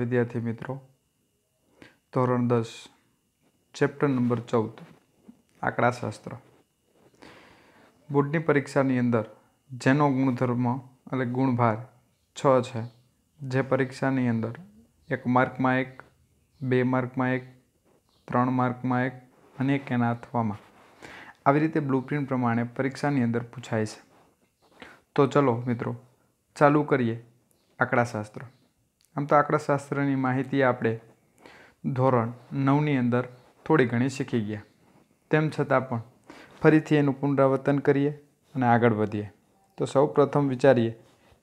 વિદ્યાર્થી મિત્રો ધોરણ દસ ચેપ્ટર નંબર ચૌદ આંકડાશાસ્ત્ર બોર્ડની પરીક્ષાની અંદર જેનો ગુણધર્મ એટલે ગુણભાર છ છે જે પરીક્ષાની અંદર એક માર્કમાં એક બે માર્કમાં એક ત્રણ માર્કમાં એક અને એક એના અથવામાં આવી રીતે બ્લુપ્રિન્ટ પ્રમાણે પરીક્ષાની અંદર પૂછાય છે તો ચલો મિત્રો ચાલુ કરીએ આંકડાશાસ્ત્ર આમ તો આંકડાશાસ્ત્રની માહિતી આપણે ધોરણ નવની અંદર થોડી ઘણી શીખી ગયા તેમ છતાં પણ ફરીથી એનું પુનરાવર્તન કરીએ અને આગળ વધીએ તો સૌ પ્રથમ વિચારીએ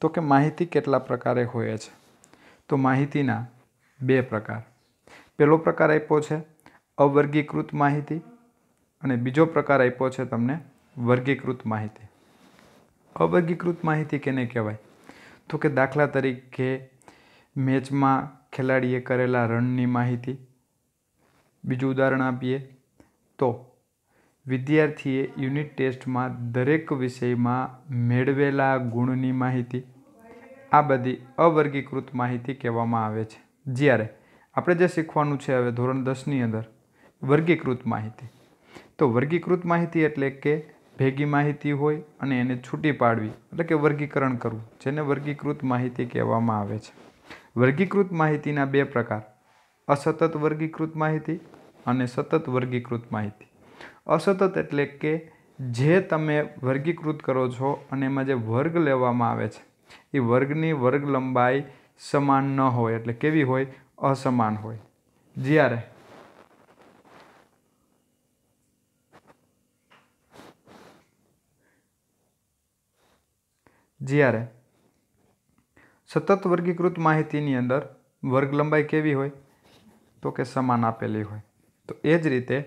તો કે માહિતી કેટલા પ્રકારે હોય છે તો માહિતીના બે પ્રકાર પહેલો પ્રકાર આપ્યો છે અવર્ગીકૃત માહિતી અને બીજો પ્રકાર આપ્યો છે તમને વર્ગીકૃત માહિતી અવર્ગીકૃત માહિતી કેને કહેવાય તો કે દાખલા તરીકે મેચમાં ખેલાડીએ કરેલા રનની માહિતી બીજું ઉદાહરણ આપીએ તો વિદ્યાર્થીએ યુનિટ ટેસ્ટમાં દરેક વિષયમાં મેળવેલા ગુણની માહિતી આ બધી અવર્ગીકૃત માહિતી કહેવામાં આવે છે જ્યારે આપણે જે શીખવાનું છે હવે ધોરણ દસની અંદર વર્ગીકૃત માહિતી તો વર્ગીકૃત માહિતી એટલે કે ભેગી માહિતી હોય અને એને છૂટી પાડવી એટલે કે વર્ગીકરણ કરવું જેને વર્ગીકૃત માહિતી કહેવામાં આવે છે વર્ગીકૃત માહિતીના બે પ્રકાર અસતત વર્ગીકૃત માહિતી અને સતત વર્ગીકૃત માહિતી અસતત એટલે કે જે તમે વર્ગીકૃત કરો છો અને એમાં જે વર્ગ લેવામાં આવે છે એ વર્ગની વર્ગ લંબાઈ સમાન ન હોય એટલે કેવી હોય અસમાન હોય જ્યારે જ્યારે સતત વર્ગીકૃત માહિતીની અંદર વર્ગ લંબાઈ કેવી હોય તો કે સમાન આપેલી હોય તો એ જ રીતે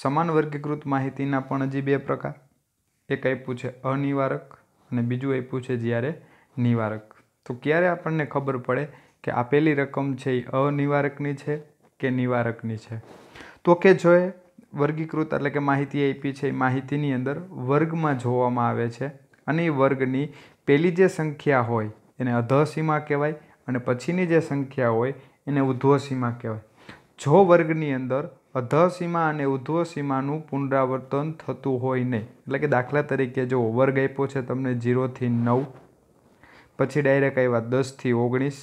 સમાન વર્ગીકૃત માહિતીના પણ હજી બે પ્રકાર એક આપ્યું છે અનિવારક અને બીજું આપ્યું છે જ્યારે નિવારક તો ક્યારે આપણને ખબર પડે કે આપેલી રકમ છે એ અનિવારકની છે કે નિવારકની છે તો કે જો એ વર્ગીકૃત એટલે કે માહિતી આપી છે એ માહિતીની અંદર વર્ગમાં જોવામાં આવે છે અને એ વર્ગની પહેલી જે સંખ્યા હોય એને અધસીમા કહેવાય અને પછીની જે સંખ્યા હોય એને ઉધ્વસીમા કહેવાય જો વર્ગની અંદર અધસીમા અને ઉધ્વસીમાનું પુનરાવર્તન થતું હોય નહીં એટલે કે દાખલા તરીકે જો વર્ગ આપ્યો છે તમને જીરોથી નવ પછી ડાયરેક્ટ આવ્યા દસથી ઓગણીસ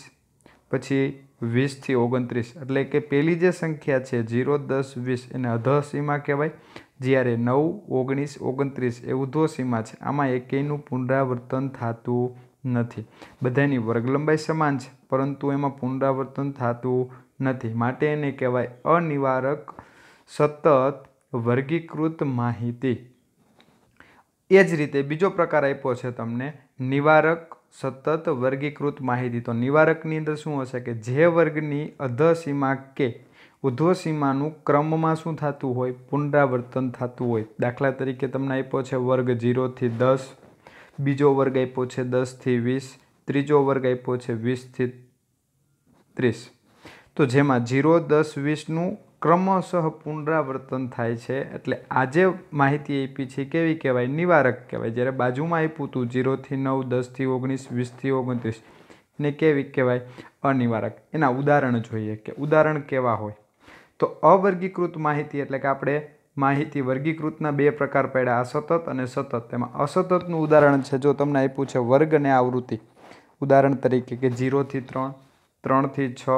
પછી વીસથી ઓગણત્રીસ એટલે કે પહેલી જે સંખ્યા છે જીરો દસ વીસ એને અધસીમા કહેવાય જ્યારે નવ ઓગણીસ ઓગણત્રીસ એ ઉધ્વસીમા છે આમાં એકેયનું પુનરાવર્તન થતું નથી બધાની વર્ગલંબાઈ સમાન છે પરંતુ એમાં પુનરાવર્તન થતું નથી માટે એને કહેવાય અનિવારક સતત વર્ગીકૃત માહિતી એ જ રીતે બીજો પ્રકાર આપ્યો છે તમને નિવારક સતત વર્ગીકૃત માહિતી તો નિવારકની અંદર શું હશે કે જે વર્ગની અધસીમા કે ઉધ્વસીમાનું ક્રમમાં શું થતું હોય પુનરાવર્તન થતું હોય દાખલા તરીકે તમને આપ્યો છે વર્ગ ઝીરોથી દસ બીજો વર્ગ આપ્યો છે દસથી વીસ ત્રીજો વર્ગ આપ્યો છે વીસથી ત્રીસ તો જેમાં જીરો દસ વીસનું ક્રમશઃ પુનરાવર્તન થાય છે એટલે આજે માહિતી આપી છે કેવી કહેવાય નિવારક કહેવાય જ્યારે બાજુમાં આપ્યું હતું ઝીરોથી નવ દસથી ઓગણીસ વીસથી ઓગણત્રીસ ને કેવી કહેવાય અનિવારક એના ઉદાહરણ જોઈએ કે ઉદાહરણ કેવા હોય તો અવર્ગીકૃત માહિતી એટલે કે આપણે માહિતી વર્ગીકૃતના બે પ્રકાર પડ્યા અસતત અને સતત તેમાં અસતતનું ઉદાહરણ છે જો તમને આપ્યું છે વર્ગ અને આવૃત્તિ ઉદાહરણ તરીકે કે જીરોથી ત્રણ ત્રણથી છ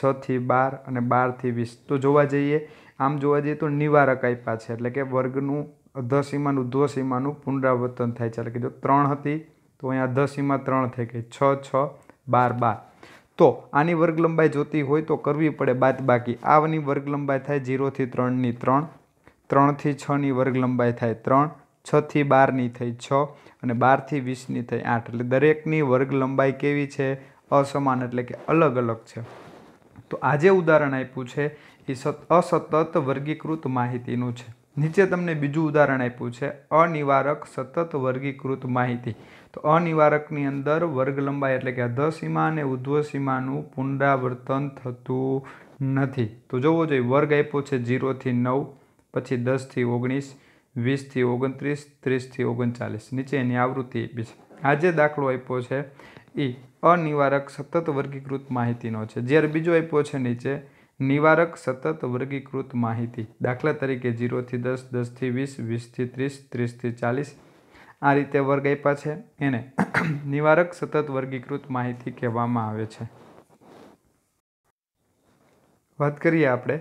છથી બાર અને બારથી વીસ તો જોવા જઈએ આમ જોવા જઈએ તો નિવારક આપ્યા છે એટલે કે વર્ગનું અધસીમાનું ઉધ્વસીમાનું પુનરાવર્તન થાય છે એટલે કે જો ત્રણ હતી તો અહીંયા અધસીમા ત્રણ થઈ ગઈ છ છ બાર બાર તો આની વર્ગ લંબાઈ જોતી હોય તો કરવી પડે બાદ બાકી આની વર્ગ લંબાઈ થાય જીરોથી ત્રણની ત્રણ ત્રણથી છની વર્ગ લંબાઈ થાય ત્રણ છથી બારની થઈ છ અને બારથી વીસની થઈ આઠ એટલે દરેકની વર્ગ લંબાઈ કેવી છે અસમાન એટલે કે અલગ અલગ છે તો આજે ઉદાહરણ આપ્યું છે એ અસતત વર્ગીકૃત માહિતીનું છે નીચે તમને બીજું ઉદાહરણ આપ્યું છે અનિવારક સતત વર્ગીકૃત માહિતી તો અનિવારકની અંદર વર્ગ લંબાઈ એટલે કે અધસીમા અને ઉધ્વસીમાનું પુનરાવર્તન થતું નથી તો જોવો જોઈએ વર્ગ આપ્યો છે જીરોથી નવ પછી દસથી ઓગણીસ વીસથી ઓગણત્રીસ ત્રીસથી ઓગણચાલીસ નીચે એની આવૃત્તિ આપી છે આ જે દાખલો આપ્યો છે એ અનિવારક સતત વર્ગીકૃત માહિતીનો છે જ્યારે બીજો આપ્યો છે નીચે નિવારક સતત વર્ગીકૃત માહિતી દાખલા તરીકે જીરોથી દસ દસથી વીસ વીસથી ત્રીસ ત્રીસથી ચાલીસ આ રીતે વર્ગ આપ્યા છે એને નિવારક સતત વર્ગીકૃત માહિતી કહેવામાં આવે છે વાત કરીએ આપણે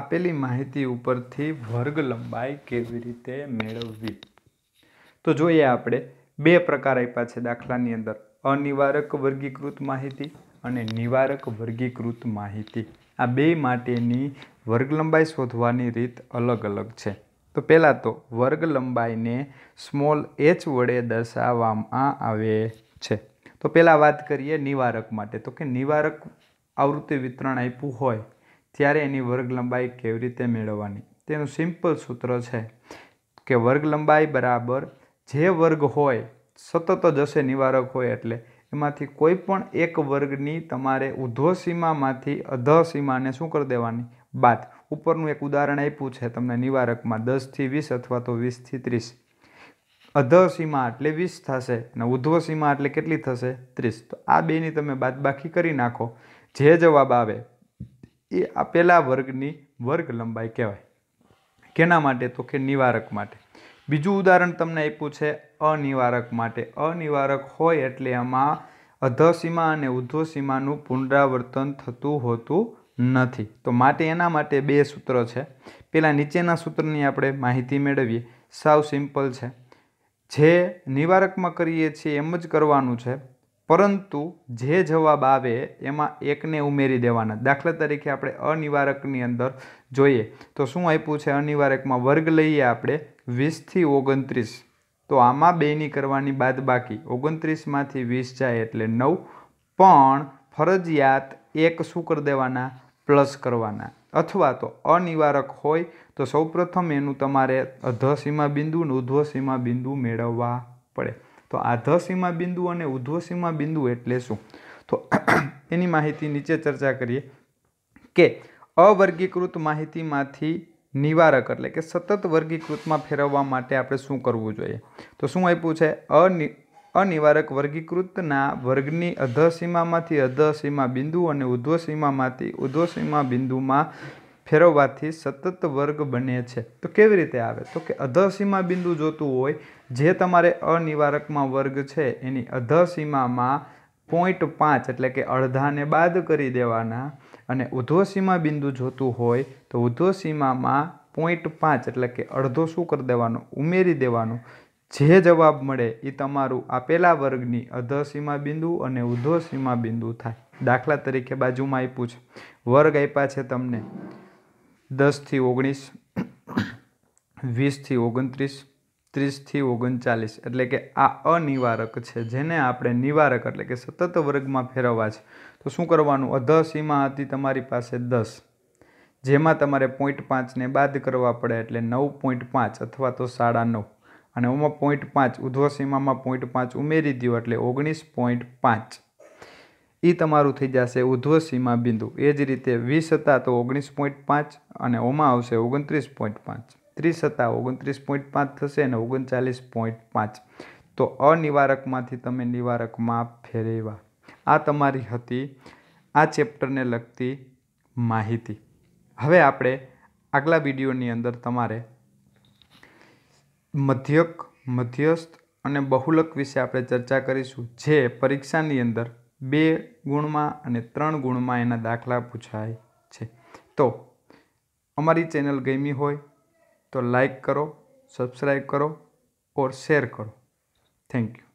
આપેલી માહિતી ઉપરથી વર્ગ લંબાઈ કેવી રીતે મેળવવી તો જોઈએ આપણે બે પ્રકાર આપ્યા છે દાખલાની અંદર અનિવારક વર્ગીકૃત માહિતી અને નિવારક વર્ગીકૃત માહિતી આ બે માટેની વર્ગ લંબાઈ શોધવાની રીત અલગ અલગ છે તો પહેલાં તો વર્ગ લંબાઈને સ્મોલ એચ વડે દર્શાવવામાં આવે છે તો પહેલાં વાત કરીએ નિવારક માટે તો કે નિવારક આવૃત્તિ વિતરણ આપ્યું હોય ત્યારે એની વર્ગ લંબાઈ કેવી રીતે મેળવવાની તેનું સિમ્પલ સૂત્ર છે કે વર્ગ લંબાઈ બરાબર જે વર્ગ હોય સતત જશે નિવારક હોય એટલે એમાંથી કોઈ પણ એક વર્ગની તમારે ઉધ્ધો સીમામાંથી અધ સીમાને શું કરી દેવાની બાદ ઉપરનું એક ઉદાહરણ આપ્યું છે તમને નિવારકમાં દસથી વીસ અથવા તો વીસથી ત્રીસ અધ સીમા એટલે વીસ થશે અને ઉધ્વ સીમા એટલે કેટલી થશે ત્રીસ તો આ બેની તમે બાદબાકી કરી નાખો જે જવાબ આવે એ આપેલા વર્ગની વર્ગ લંબાઈ કહેવાય કેના માટે તો કે નિવારક માટે બીજું ઉદાહરણ તમને આપ્યું છે અનિવારક માટે અનિવારક હોય એટલે આમાં અધસીમા અને ઉધ્ધસીમાનું પુનરાવર્તન થતું હોતું નથી તો માટે એના માટે બે સૂત્ર છે પહેલાં નીચેના સૂત્રની આપણે માહિતી મેળવીએ સાવ સિમ્પલ છે જે નિવારકમાં કરીએ છીએ એમ જ કરવાનું છે પરંતુ જે જવાબ આવે એમાં એકને ઉમેરી દેવાના દાખલા તરીકે આપણે અનિવારકની અંદર જોઈએ તો શું આપ્યું છે અનિવારકમાં વર્ગ લઈએ આપણે વીસથી ઓગણત્રીસ તો આમાં બેની કરવાની બાદ બાકી ઓગણત્રીસમાંથી વીસ જાય એટલે નવ પણ ફરજિયાત એક શું કરી દેવાના પ્લસ કરવાના અથવા તો અનિવારક હોય તો સૌપ્રથમ એનું તમારે અધસીમા બિંદુ અને ઉધ્વસીમા બિંદુ મેળવવા પડે તો આધ્ય સીમા બિંદુ અને ઉધ્વ સીમા બિંદુ એટલે શું તો એની માહિતી નીચે ચર્ચા કરીએ કે અવર્ગીકૃત માહિતીમાંથી નિવારક એટલે કે સતત વર્ગીકૃતમાં ફેરવવા માટે આપણે શું કરવું જોઈએ તો શું આપ્યું છે અનિ અનિવારક વર્ગીકૃતના વર્ગની અધસીમામાંથી સીમા બિંદુ અને ઉધ્વસીમામાંથી ઉધ્વસીમા બિંદુમાં ફેરવવાથી સતત વર્ગ બને છે તો કેવી રીતે આવે તો કે અધ સીમા બિંદુ જોતું હોય જે તમારે અનિવારકમાં વર્ગ છે એની અધસીમામાં પોઈન્ટ પાંચ એટલે કે અડધાને બાદ કરી દેવાના અને ઉધોસીમા બિંદુ જોતું હોય તો ઉધોસીમામાં પોઈન્ટ પાંચ એટલે કે અડધો શું કરી દેવાનો ઉમેરી દેવાનો જે જવાબ મળે એ તમારું આપેલા વર્ગની અધસીમા બિંદુ અને ઉધોસીમા બિંદુ થાય દાખલા તરીકે બાજુમાં આપ્યું છે વર્ગ આપ્યા છે તમને દસથી ઓગણીસ વીસથી ઓગણત્રીસ ત્રીસથી ઓગણચાલીસ એટલે કે આ અનિવારક છે જેને આપણે નિવારક એટલે કે સતત વર્ગમાં ફેરવવા છે તો શું કરવાનું અધ સીમા હતી તમારી પાસે દસ જેમાં તમારે પોઈન્ટ પાંચને બાદ કરવા પડે એટલે નવ પોઈન્ટ પાંચ અથવા તો સાડા નવ અને ઓમાં પોઈન્ટ પાંચ ઉધ્વસીમામાં પોઈન્ટ પાંચ ઉમેરી દો એટલે ઓગણીસ પોઈન્ટ પાંચ એ તમારું થઈ જશે ઉધ્વસીમા બિંદુ એ જ રીતે વીસ હતા તો ઓગણીસ પોઈન્ટ પાંચ અને ઓમાં આવશે ઓગણત્રીસ પોઈન્ટ પાંચ ત્રીસ હતા ઓગણત્રીસ પોઈન્ટ પાંચ થશે અને ઓગણચાલીસ પોઈન્ટ પાંચ તો અનિવારકમાંથી તમે નિવારકમાં ફેરવ્યા આ તમારી હતી આ ચેપ્ટરને લગતી માહિતી હવે આપણે આગલા વિડીયોની અંદર તમારે મધ્યક મધ્યસ્થ અને બહુલક વિશે આપણે ચર્ચા કરીશું જે પરીક્ષાની અંદર બે ગુણમાં અને ત્રણ ગુણમાં એના દાખલા પૂછાય છે તો અમારી ચેનલ ગમી હોય તો લાઈક કરો સબસ્ક્રાઈબ કરો ઓર શેર કરો થેન્ક યુ